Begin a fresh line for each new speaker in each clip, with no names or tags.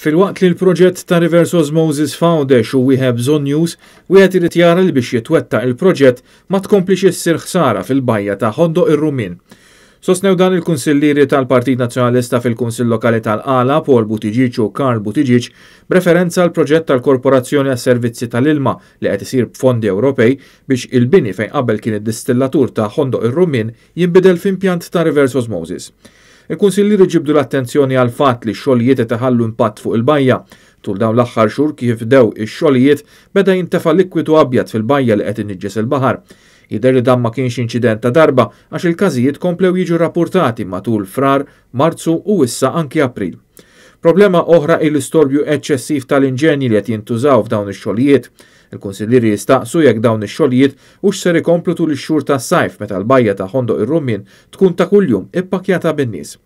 Fil-waqt li l-proġett ta' Reverse Osmosis Foundation u wieħed bżonn news, wieħed irid jara li biex jitwetta il-proġett ma tkomplix issir ħsara fil-bajja ta' Hondo ir-Rumin. Sosnew dan il-Kunsillieri tal-Partit Nazzjonalista fil-Kunsill Lokali tal-Qala, Paul Butiġiċ u Karl Butiġiċ, b'referenza l proġett tal-Korporazzjoni għas servizzi tal-Ilma li qed isir b'fondi Ewropej biex il-bini fejn qabel kien id-distillatur ta' Hondo ir-Rumin jinbidel f'impjant ta' reverse osmosis. Il-Kunsilli ġibdu l-attenzjoni għal fatt li xogħlijiet taħallu impatt fuq il-bajja. Tul dawn l-aħħar xhur kif dew ix-xogħlijiet beda jintefa' likwidu abjad fil-bajja li qed inniġġes il-baħar. Jidher li dan ma kienx inċident ta' darba għax il-każijiet komplew jiġu rapportati matul frar, Marzu u issa anki April. Problema oħra il-istorbju eċċessiv tal-inġenji li qed jintużaw f'dawn ix-xogħlijiet. Il-konsillieri jistaqsu jekk dawn ix-xogħlijiet u ser ikomplu tul ix-xhur tas-sajf meta l-bajja ta' ħondoq ir-rummin tkun ta' kuljum ippakjata bin-nies.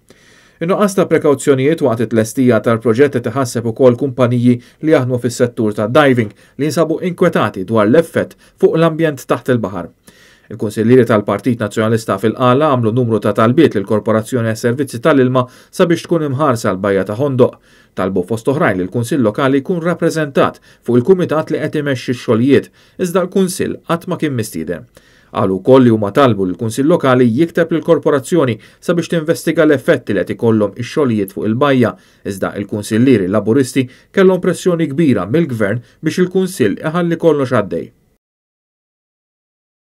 Innuqqas ta' prekawzjonijiet waqt it-tlestija tal-proġett tħasseb ukoll kumpaniji li jaħdmu fis-settur tad diving li jinsabu inkwetati dwar l-effett fuq l-ambjent taħt il-baħar. Il-Konsiljieri tal-Partit Nazzjonalista fil-Qala għamlu numru ta' talbiet lil korporazzjoni għas servizzi tal-ilma sabiex tkun imħarsa l-bajja ta' Hondoq. Talbu fost oħrajn li l-Kunsill Lokali jkun rappreżentat fuq il-Kumitat li qed imexxi x-xogħlijiet, iżda l-Kunsill qatt ma kien mistieden. ukoll kolli huma talbu l-Kunsill Lokali jikteb l-korporazzjoni sabiex tinvestiga l-effetti li qed ikollhom ix-xogħlijiet fuq il-bajja, iżda l kunsillieri Laburisti kellhom pressjoni kbira mill-Gvern biex il-Kunsill iħalli kollox għaddej.